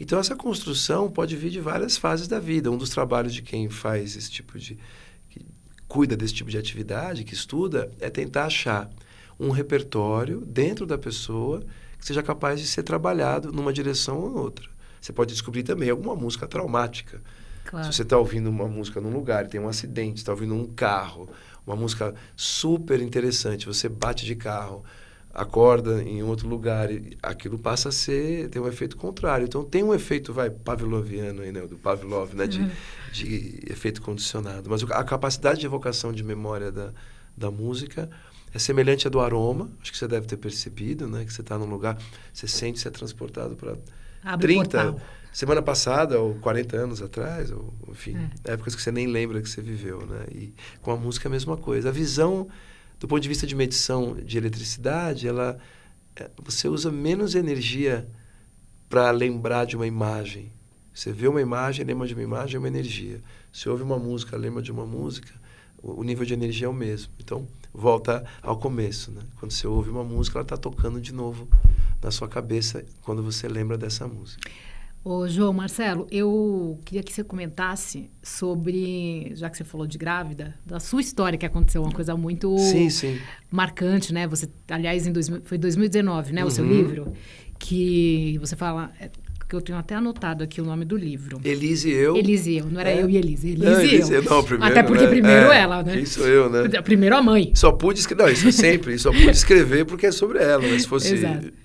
Então, essa construção pode vir de várias fases da vida. Um dos trabalhos de quem faz esse tipo de. que cuida desse tipo de atividade, que estuda, é tentar achar um repertório dentro da pessoa que seja capaz de ser trabalhado numa direção ou outra. Você pode descobrir também alguma música traumática. Claro. Se você está ouvindo uma música num lugar, tem um acidente, está ouvindo um carro, uma música super interessante. Você bate de carro, acorda em outro lugar, e aquilo passa a ser, tem um efeito contrário. Então tem um efeito, vai, pavloviano aí, né? Do Pavlov, né? De, de efeito condicionado. Mas a capacidade de evocação de memória da, da música é semelhante à do aroma. Acho que você deve ter percebido, né? Que você está num lugar, você sente, você é transportado para 30 semana passada, ou 40 anos atrás, ou enfim, é. épocas que você nem lembra que você viveu, né? E com a música é a mesma coisa. A visão, do ponto de vista de medição de eletricidade, ela eh, você usa menos energia para lembrar de uma imagem. Você vê uma imagem, lembra de uma imagem, é uma energia. Se ouve uma música, lembra de uma música, o nível de energia é o mesmo. Então, volta ao começo. Né? Quando você ouve uma música, ela está tocando de novo na sua cabeça quando você lembra dessa música. Ô, João, Marcelo, eu queria que você comentasse sobre, já que você falou de grávida, da sua história que aconteceu, uma coisa muito sim, sim. marcante, né? Você, aliás, em dois, foi 2019, né? Uhum. O seu uhum. livro, que você fala, é, que eu tenho até anotado aqui o nome do livro. Elise e eu. Elise e eu, não era é. eu e Elise. Elise não, e eu. Não, primeiro, até porque né? primeiro é. ela, né? Isso eu, né? Primeiro a mãe. Só pude escrever, não, isso é sempre, só pude escrever porque é sobre ela, mas se fosse... Exato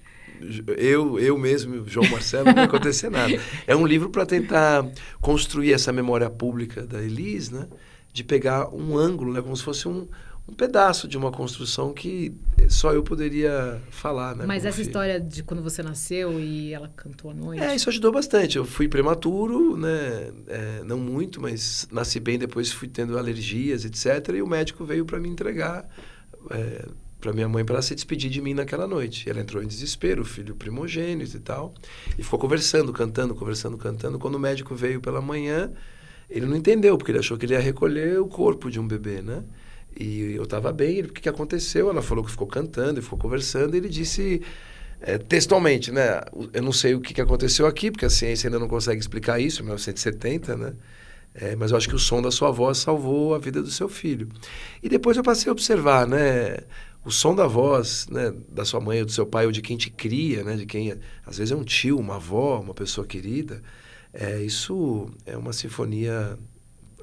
eu, eu mesmo, João Marcelo, não vai acontecer nada. É um livro para tentar construir essa memória pública da Elis, né? De pegar um ângulo, né? Como se fosse um, um pedaço de uma construção que só eu poderia falar, né? Mas essa filho. história de quando você nasceu e ela cantou à noite... É, isso ajudou bastante. Eu fui prematuro, né? É, não muito, mas nasci bem, depois fui tendo alergias, etc. E o médico veio para me entregar... É, para minha mãe para se despedir de mim naquela noite. Ela entrou em desespero, filho primogênito e tal, e ficou conversando, cantando, conversando, cantando. Quando o médico veio pela manhã, ele não entendeu, porque ele achou que ele ia recolher o corpo de um bebê, né? E eu estava bem, ele, o que, que aconteceu? Ela falou que ficou cantando, ficou conversando, e ele disse é, textualmente, né? Eu não sei o que, que aconteceu aqui, porque a ciência ainda não consegue explicar isso, 1970, né? É, mas eu acho que o som da sua voz salvou a vida do seu filho. E depois eu passei a observar, né? o som da voz né, da sua mãe ou do seu pai ou de quem te cria, né, de quem às vezes é um tio, uma avó, uma pessoa querida, é, isso é uma sinfonia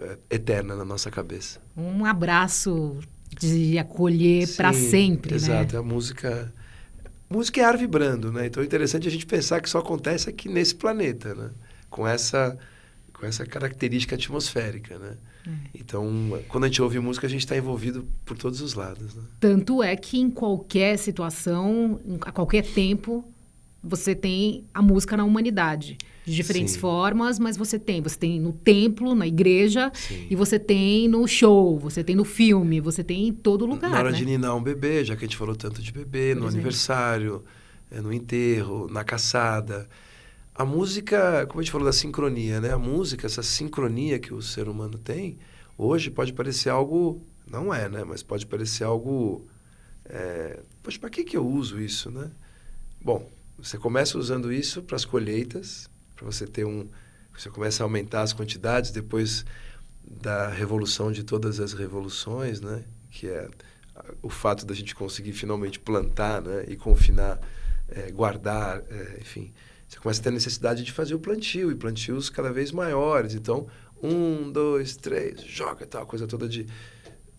é, eterna na nossa cabeça. Um abraço de acolher para sempre. Né? Exato, né? a música. Música é ar vibrando, né? Então é interessante a gente pensar que só acontece aqui nesse planeta, né? Com essa com essa característica atmosférica, né? É. Então, quando a gente ouve música, a gente está envolvido por todos os lados. Né? Tanto é que em qualquer situação, a qualquer tempo, você tem a música na humanidade de diferentes Sim. formas, mas você tem, você tem no templo, na igreja, Sim. e você tem no show, você tem no filme, você tem em todo lugar. Na hora né? de ninar um bebê, já que a gente falou tanto de bebê, Por no exemplo. aniversário, eh, no enterro, na caçada a música, como a gente falou da sincronia, né? A música, essa sincronia que o ser humano tem, hoje pode parecer algo, não é, né? Mas pode parecer algo, é, poxa, para que que eu uso isso, né? Bom, você começa usando isso para as colheitas, para você ter um, você começa a aumentar as quantidades depois da revolução de todas as revoluções, né? Que é o fato da gente conseguir finalmente plantar, né? E confinar, é, guardar, é, enfim você começa a ter a necessidade de fazer o plantio, e plantios cada vez maiores. Então, um, dois, três, joga, tal coisa toda de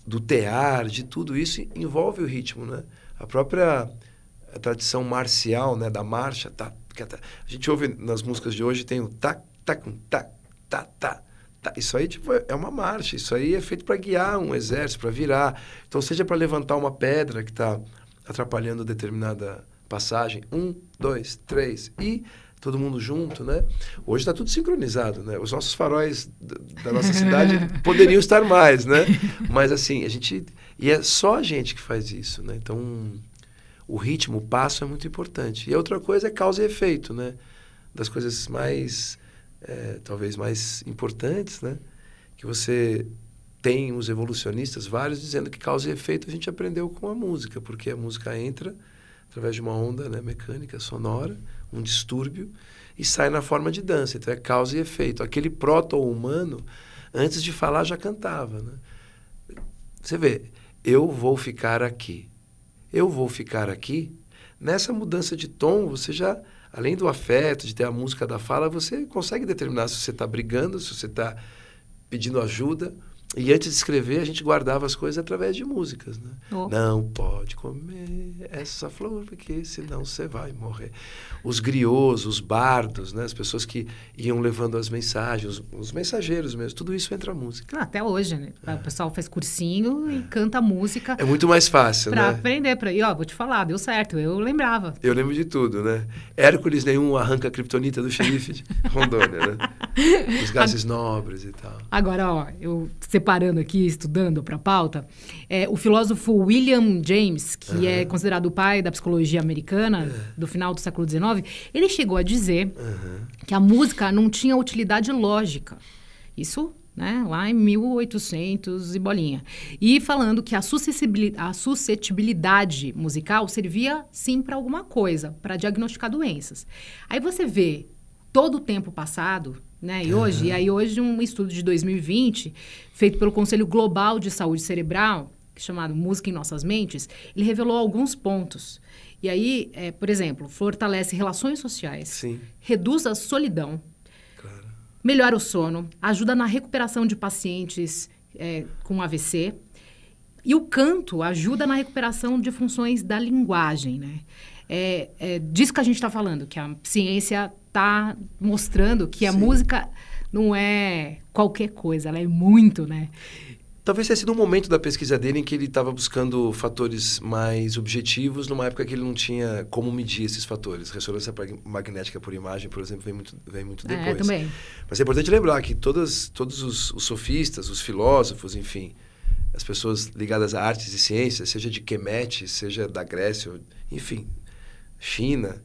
do tear, de tudo isso envolve o ritmo, né? A própria a tradição marcial, né, da marcha, tá, tá, a gente ouve nas músicas de hoje tem o tac, tac, tac, tá, tá. Isso aí tipo, é uma marcha, isso aí é feito para guiar um exército, para virar. Então, seja para levantar uma pedra que está atrapalhando determinada passagem, um, dois, três e todo mundo junto, né? Hoje está tudo sincronizado, né? Os nossos faróis da nossa cidade poderiam estar mais, né? Mas assim, a gente e é só a gente que faz isso, né? Então, o ritmo, o passo é muito importante. E outra coisa é causa e efeito, né? Das coisas mais é, talvez mais importantes, né? Que você tem os evolucionistas vários dizendo que causa e efeito a gente aprendeu com a música, porque a música entra através de uma onda né, mecânica, sonora, um distúrbio, e sai na forma de dança. Então é causa e efeito. Aquele proto-humano, antes de falar, já cantava. Né? Você vê, eu vou ficar aqui. Eu vou ficar aqui. Nessa mudança de tom, você já, além do afeto, de ter a música da fala, você consegue determinar se você está brigando, se você está pedindo ajuda, e antes de escrever, a gente guardava as coisas através de músicas, né? Oh. Não pode comer essa flor, porque senão você vai morrer. Os griots, os bardos, né? As pessoas que iam levando as mensagens, os, os mensageiros mesmo, tudo isso entra música. Ah, até hoje, né? É. O pessoal faz cursinho é. e canta música. É muito mais fácil, pra né? Para aprender, pra... e ó, vou te falar, deu certo, eu lembrava. Eu lembro de tudo, né? Hércules nenhum arranca a criptonita do xerife de Rondônia, né? Os gases a... nobres e tal. Agora, ó, eu separando aqui, estudando para a pauta, é, o filósofo William James, que uhum. é considerado o pai da psicologia americana uhum. do final do século XIX, ele chegou a dizer uhum. que a música não tinha utilidade lógica. Isso né? lá em 1800 e bolinha. E falando que a a suscetibilidade musical servia sim para alguma coisa, para diagnosticar doenças. Aí você vê todo o tempo passado né? E, uhum. hoje, e aí hoje um estudo de 2020, feito pelo Conselho Global de Saúde Cerebral, chamado Música em Nossas Mentes, ele revelou alguns pontos. E aí, é, por exemplo, fortalece relações sociais, Sim. reduz a solidão, claro. melhora o sono, ajuda na recuperação de pacientes é, com AVC. E o canto ajuda na recuperação de funções da linguagem, né? é, é disso que a gente está falando, que a ciência está mostrando que a Sim. música não é qualquer coisa, ela é muito, né? Talvez tenha sido um momento da pesquisa dele em que ele estava buscando fatores mais objetivos, numa época que ele não tinha como medir esses fatores. Ressonância magnética por imagem, por exemplo, vem muito, vem muito é, depois. É, também. Mas é importante lembrar que todas, todos os, os sofistas, os filósofos, enfim, as pessoas ligadas a artes e ciências, seja de Kemet, seja da Grécia, enfim, China,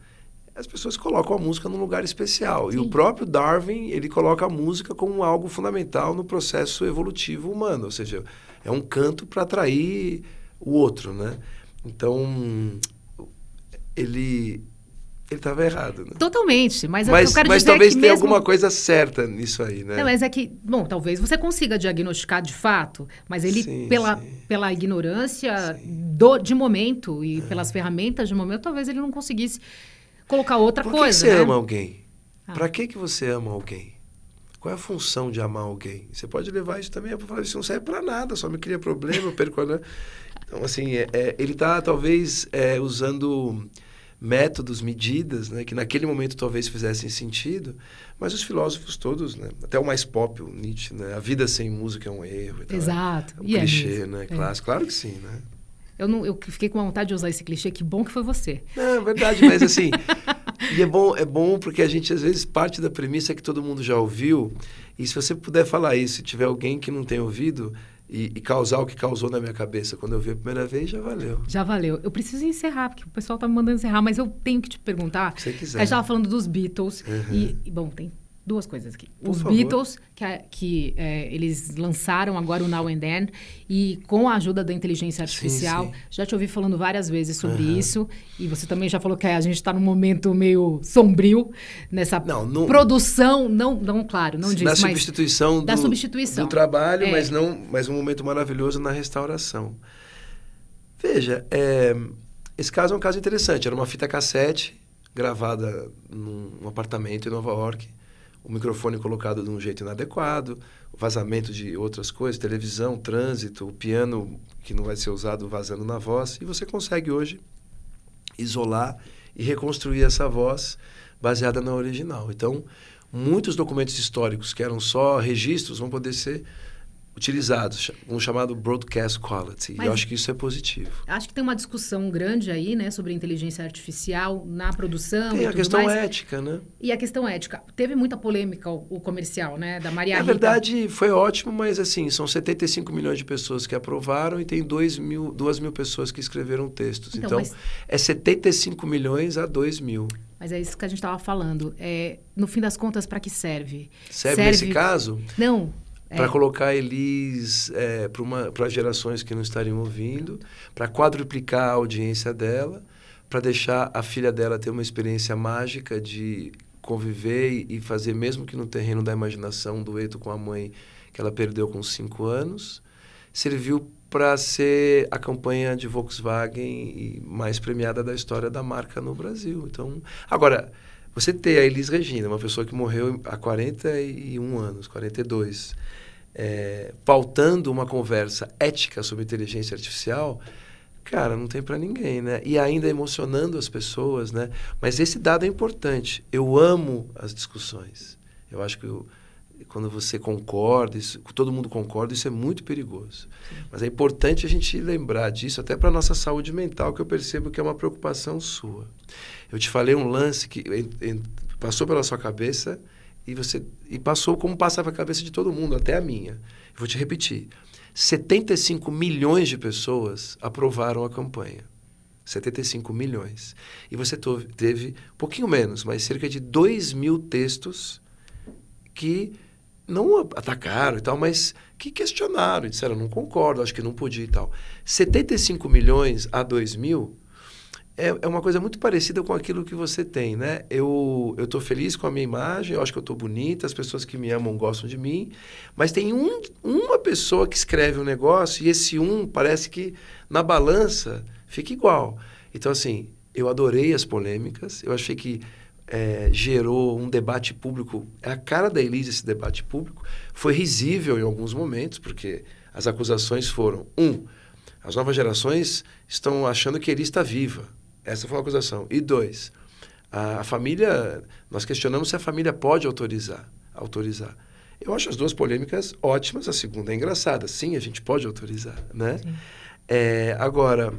as pessoas colocam a música num lugar especial. Sim. E o próprio Darwin, ele coloca a música como algo fundamental no processo evolutivo humano, ou seja, é um canto para atrair o outro, né? Então, ele ele estava errado. Né? Totalmente, mas, mas eu quero mas dizer talvez que tenha mesmo... alguma coisa certa nisso aí, né? Não, mas é que, bom, talvez você consiga diagnosticar de fato, mas ele, sim, pela, sim. pela ignorância do, de momento e é. pelas ferramentas de momento, talvez ele não conseguisse colocar outra Por que coisa. que você né? ama alguém? Ah. Para que, que você ama alguém? Qual é a função de amar alguém? Você pode levar isso também para falar, isso não serve para nada, só me cria problema, eu perco a... Né? Então, assim, é, é, ele está talvez é, usando métodos, medidas, né, que naquele momento talvez fizessem sentido, mas os filósofos todos, né, até o mais pop, o Nietzsche, né, a vida sem música é um erro. Tal, né? Exato. É um e clichê, né, é né, clássico. Claro que sim, né? Eu, não, eu fiquei com vontade de usar esse clichê, que bom que foi você. Não, é verdade, mas assim, e é bom, é bom porque a gente às vezes parte da premissa que todo mundo já ouviu, e se você puder falar isso, se tiver alguém que não tem ouvido, e, e, causar o que causou na minha cabeça. Quando eu vi a primeira vez, já valeu. Já valeu. Eu preciso encerrar, porque o pessoal tá me mandando encerrar, mas eu tenho que te perguntar. Se você quiser. A gente tava falando dos Beatles. Uhum. E, bom, tem duas coisas aqui. Por Os favor. Beatles, que, é, que é, eles lançaram agora o Now and Then, e com a ajuda da inteligência artificial, sim, sim. já te ouvi falando várias vezes sobre uhum. isso, e você também já falou que a gente está num momento meio sombrio nessa não, não, produção, não, não claro, não disso, na substituição do, da substituição do trabalho, é. mas não, mas um momento maravilhoso na restauração. Veja, é, esse caso é um caso interessante. Era uma fita cassete gravada num apartamento em Nova York o microfone colocado de um jeito inadequado, vazamento de outras coisas, televisão, trânsito, o piano que não vai ser usado vazando na voz. E você consegue hoje isolar e reconstruir essa voz baseada na original. Então, muitos documentos históricos que eram só registros vão poder ser utilizados, um chamado broadcast quality. Mas, eu acho que isso é positivo. Acho que tem uma discussão grande aí, né, sobre inteligência artificial na produção. Tem a questão mais. ética, né? E a questão ética. Teve muita polêmica o, o comercial, né, da Maria Na Rita. verdade, foi ótimo, mas assim, são 75 milhões de pessoas que aprovaram e tem 2 mil, 2 mil pessoas que escreveram textos. Então, então mas... é 75 milhões a 2 mil. Mas é isso que a gente estava falando. É, no fim das contas, para que serve? Serve, serve nesse caso? Não é. Para colocar eles é, para gerações que não estariam ouvindo, para quadruplicar a audiência dela, para deixar a filha dela ter uma experiência mágica de conviver e fazer, mesmo que no terreno da imaginação, um dueto com a mãe que ela perdeu com cinco anos, serviu para ser a campanha de Volkswagen mais premiada da história da marca no Brasil. Então, agora, você ter a Elis Regina, uma pessoa que morreu há 41 anos, 42, é, pautando uma conversa ética sobre inteligência artificial, cara, não tem para ninguém, né? E ainda emocionando as pessoas, né? Mas esse dado é importante. Eu amo as discussões. Eu acho que o, quando você concorda, isso, todo mundo concorda, isso é muito perigoso. Sim. Mas é importante a gente lembrar disso, até para a nossa saúde mental, que eu percebo que é uma preocupação sua. Eu te falei um lance que passou pela sua cabeça e você e passou como passava a cabeça de todo mundo, até a minha. Eu vou te repetir. 75 milhões de pessoas aprovaram a campanha. 75 milhões. E você teve, teve pouquinho menos, mas cerca de 2 mil textos que não atacaram e tal, mas que questionaram, disseram, não concordo, acho que não podia e tal. 75 milhões a 2 mil é, é uma coisa muito parecida com aquilo que você tem, né? Eu estou feliz com a minha imagem, eu acho que eu estou bonita, as pessoas que me amam gostam de mim, mas tem um, uma pessoa que escreve um negócio e esse um parece que na balança fica igual. Então, assim, eu adorei as polêmicas, eu achei que é, gerou um debate público. É a cara da Elise esse debate público. Foi risível em alguns momentos, porque as acusações foram: um, as novas gerações estão achando que Elise está viva. Essa foi uma acusação. E dois, a, a família. Nós questionamos se a família pode autorizar. autorizar. Eu acho as duas polêmicas ótimas. A segunda é engraçada. Sim, a gente pode autorizar, né? É, agora,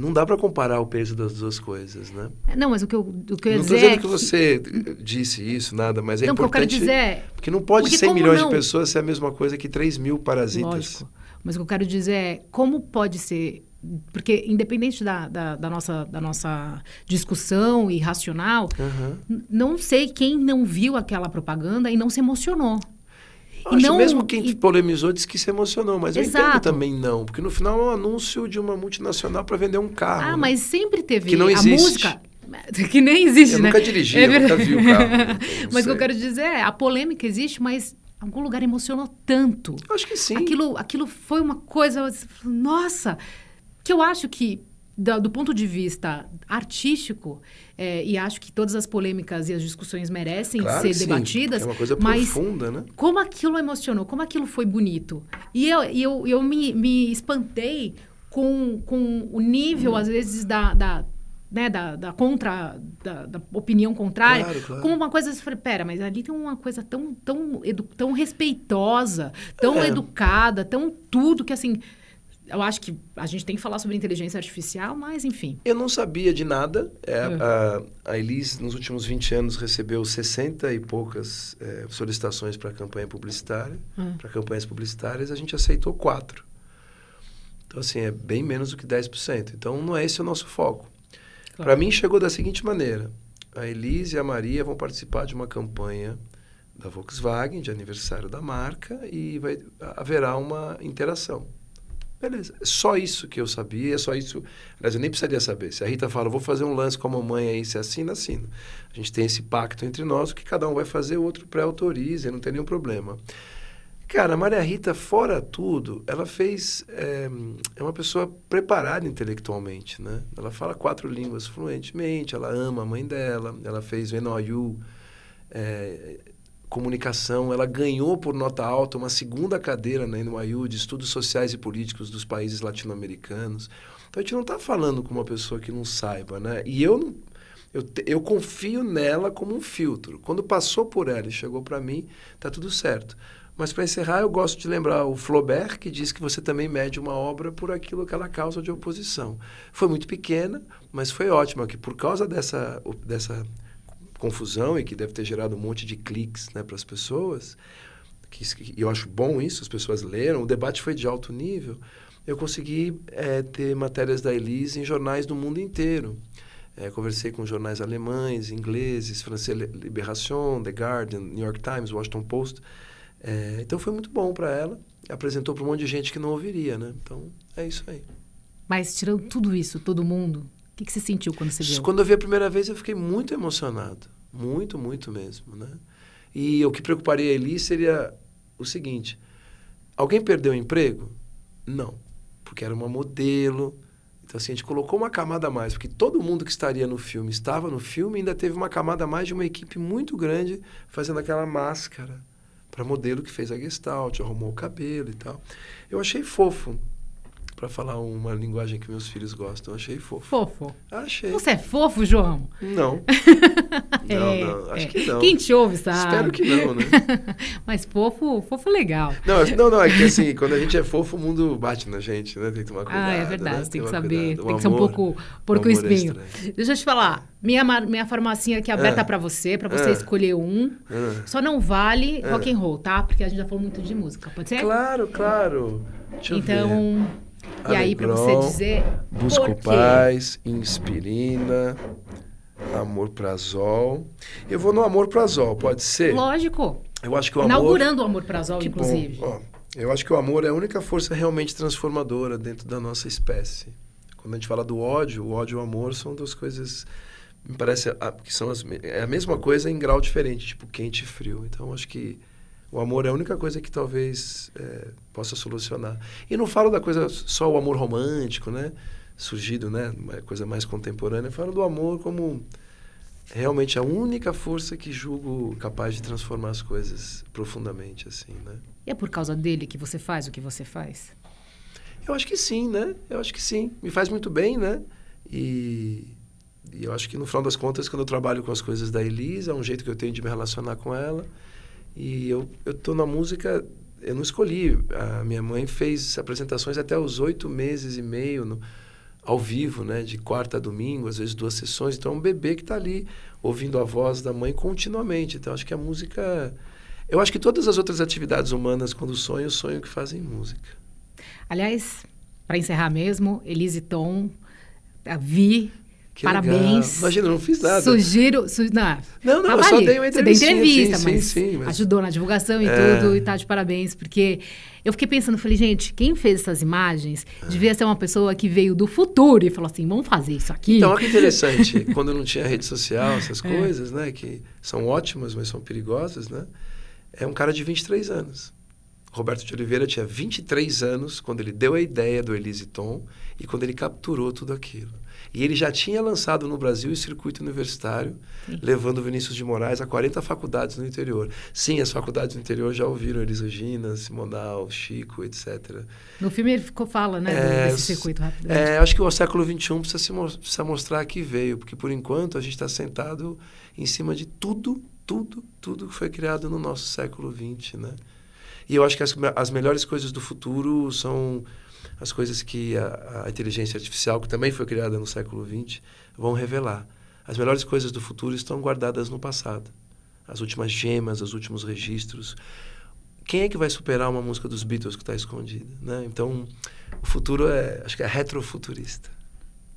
não dá para comparar o peso das duas coisas, né? É, não, mas o que eu, o que eu não estou dizendo é que... que você disse isso, nada, mas é não, importante... que eu quero dizer... É porque não pode ser 100 milhões não? de pessoas ser a mesma coisa que 3 mil parasitas. Lógico. Mas o que eu quero dizer é como pode ser... Porque independente da, da, da nossa, da nossa discussão irracional, uhum. não sei quem não viu aquela propaganda e não se emocionou. Eu acho, não, mesmo quem polemizou disse que se emocionou, mas Exato. eu entendo também não, porque no final é um anúncio de uma multinacional para vender um carro. Ah, né? mas sempre teve que não existe. a música que nem existe, eu né? Nunca dirigi, é nunca vi o carro. mas o que eu quero dizer é, a polêmica existe, mas algum lugar emocionou tanto. Eu acho que sim. Aquilo, aquilo foi uma coisa, nossa, que eu acho que do, do ponto de vista artístico, é, e acho que todas as polêmicas e as discussões merecem claro ser debatidas. É uma coisa mas profunda, né? Como aquilo emocionou, como aquilo foi bonito. E eu, eu, eu me, me espantei com, com o nível, hum. às vezes, da, da né, da, da contra, da, da opinião contrária, claro, claro. como uma coisa, você fala, pera, mas ali tem uma coisa tão, tão, edu, tão respeitosa, tão é. educada, tão tudo, que assim, eu acho que a gente tem que falar sobre inteligência artificial, mas enfim. Eu não sabia de nada. É, uhum. a, a Elis, nos últimos 20 anos, recebeu 60 e poucas é, solicitações para campanha publicitária. Uhum. É. Para campanhas publicitárias, a gente aceitou quatro. Então, assim, é bem menos do que 10%. Então, não é esse o nosso foco. Claro. Para mim, chegou da seguinte maneira. A Elise e a Maria vão participar de uma campanha da Volkswagen, de aniversário da marca, e vai, haverá uma interação. Beleza, é só isso que eu sabia, é só isso. Aliás, eu nem precisaria saber. Se a Rita fala, vou fazer um lance com a mamãe aí, se assina, assina. A gente tem esse pacto entre nós, que cada um vai fazer, o outro pré-autoriza, não tem nenhum problema. Cara, a Maria Rita, fora tudo, ela fez. É, é, uma pessoa preparada intelectualmente, né? Ela fala quatro línguas fluentemente, ela ama a mãe dela, ela fez o NYU. É, eh, comunicação, ela ganhou por nota alta uma segunda cadeira na né, NYU de estudos sociais e políticos dos países latino-americanos. Então a gente não está falando com uma pessoa que não saiba, né? E eu não, eu, eu confio nela como um filtro. Quando passou por ela e chegou para mim, tá tudo certo. Mas para encerrar, eu gosto de lembrar o Flaubert, que diz que você também mede uma obra por aquilo que ela causa de oposição. Foi muito pequena, mas foi ótima, que por causa dessa, dessa confusão e que deve ter gerado um monte de cliques né, para as pessoas, que, eu acho bom isso, as pessoas leram, o debate foi de alto nível, eu consegui é, ter matérias da Elise em jornais do mundo inteiro. É, conversei com jornais alemães, ingleses, francês, Libération, The Guardian, New York Times, Washington Post. É, então foi muito bom para ela. Apresentou para um monte de gente que não ouviria, né? Então é isso aí. Mas tirando tudo isso, todo mundo, que, que você sentiu quando você viu? Quando eu vi a primeira vez, eu fiquei muito emocionado. Muito, muito mesmo, né? E o que preocuparia ele seria o seguinte: alguém perdeu o emprego? Não, porque era uma modelo. Então, assim, a gente colocou uma camada a mais, porque todo mundo que estaria no filme estava no filme, ainda teve uma camada a mais de uma equipe muito grande fazendo aquela máscara para modelo que fez a Gestalt, arrumou o cabelo e tal. Eu achei fofo para falar uma linguagem que meus filhos gostam. Achei fofo. Fofo. Achei. Você é fofo, João? Não. não, é, não. Acho é. que não. Quem te ouve sabe. Espero que não, né? Mas fofo, fofo é legal. Não, não, não, é que assim, quando a gente é fofo, o mundo bate na gente, né? Tem que tomar cuidado. Ah, é verdade. Né? Tem, tem que saber. Cuidado. Tem que ser um pouco porco um é espinho. Extra. Deixa eu te falar. Minha, minha farmácia aqui é ah. aberta ah. para você, para você escolher um. Ah. Só não vale ah. rock and roll, tá? Porque a gente já falou muito de música. Pode ser? Claro, claro. Deixa então... E aí, para você dizer. Busco paz, inspirina, amor prazol. Eu vou no amor prazol, pode ser? Lógico. Eu acho que o amor. Inaugurando o amorprazol, inclusive. Bom, ó, eu acho que o amor é a única força realmente transformadora dentro da nossa espécie. Quando a gente fala do ódio, o ódio e o amor são duas coisas. Me parece que são as, é a mesma coisa em grau diferente, tipo quente e frio. Então, acho que o amor é a única coisa que talvez é, possa solucionar. E não falo da coisa só o amor romântico, né? Surgido, né? Uma coisa mais contemporânea. Eu falo do amor como realmente a única força que julgo capaz de transformar as coisas profundamente, assim, né? E é por causa dele que você faz o que você faz? Eu acho que sim, né? Eu acho que sim. Me faz muito bem, né? E, e eu acho que no final das contas, quando eu trabalho com as coisas da Elisa, é um jeito que eu tenho de me relacionar com ela. E eu, eu tô na música, eu não escolhi. A minha mãe fez apresentações até os oito meses e meio, no, ao vivo, né? De quarta a domingo, às vezes duas sessões. Então é um bebê que está ali ouvindo a voz da mãe continuamente. Então acho que a música. Eu acho que todas as outras atividades humanas, quando sonham sonham que fazem música. Aliás, para encerrar mesmo, Elise Tom, a Vi, que Parabéns. Legal. Imagina, não fiz nada. Sugiro. Su... Não, não, não eu só dei uma entrevista. Você deu entrevista, sim, mas, sim, sim, mas, ajudou na divulgação e é... tudo, e tá de parabéns, porque eu fiquei pensando, falei, gente, quem fez essas imagens ah. devia ser uma pessoa que veio do futuro e falou assim: vamos fazer isso aqui. Então, olha que interessante, quando não tinha rede social, essas é. coisas, é. né, que são ótimas, mas são perigosas, né? É um cara de 23 anos. Roberto de Oliveira tinha 23 anos quando ele deu a ideia do Elise Tom e quando ele capturou tudo aquilo. E ele já tinha lançado no Brasil o circuito universitário, levando Vinícius de Moraes a 40 faculdades no interior. Sim, as faculdades do interior já ouviram Elis Regina, Simonal, Chico, etc. No filme ele ficou fala, né, é, desse circuito rápido. É, acho que o século XXI precisa, se, precisa mostrar que veio, porque por enquanto a gente está sentado em cima de tudo, tudo, tudo que foi criado no nosso século XX, né? E eu acho que as, as melhores coisas do futuro são as coisas que a, a inteligência artificial, que também foi criada no século XX, vão revelar. As melhores coisas do futuro estão guardadas no passado. As últimas gemas, os últimos registros. Quem é que vai superar uma música dos Beatles que está escondida? Né? Então, o futuro é, acho que é retrofuturista.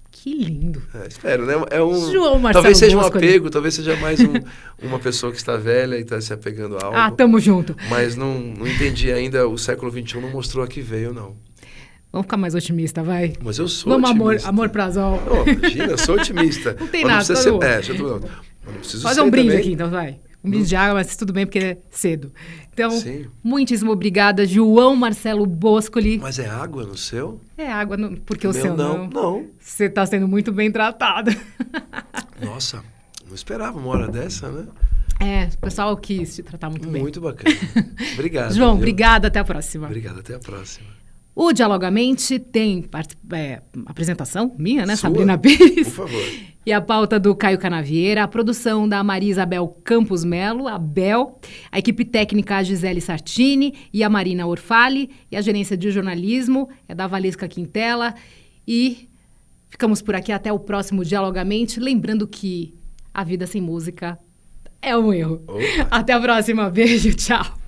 Que lindo. É, espero, né? É um, João Marcelo talvez seja um apego, talvez seja mais um, uma pessoa que está velha e está se apegando a ah, algo. Ah, tamo junto. Mas não, não entendi ainda, o século XXI não mostrou a que veio, não. Vamos ficar mais otimista, vai. Mas eu sou Vamos otimista. amor, amor prazol. Oh, imagina, eu sou otimista. não tem nada. Não precisa tá ser bom. Não preciso Faz um brinde também. aqui, então, vai. Um brinde de água, mas tudo bem, porque é cedo. Então, Sim. muitíssimo obrigada, João Marcelo Boscoli. Mas é água no seu? É água, no, porque o, o seu não. Não. Você está sendo muito bem tratado. Nossa, não esperava uma hora dessa, né? É, o pessoal quis te tratar muito, bem. Muito bacana. Obrigado. João, viu? obrigada, até a próxima. Obrigado, até a próxima. O Dialogamente tem é, apresentação minha, né? Sua? Sabrina Pires. Por favor. E a pauta do Caio Canavieira, a produção da Maria Isabel Campos Melo, a Bel, a equipe técnica a Gisele Sartini e a Marina Orfali, e a gerência de jornalismo é da Valesca Quintela. E ficamos por aqui até o próximo Dialogamente, lembrando que a vida sem música é um erro. Opa. Até a próxima, beijo, tchau.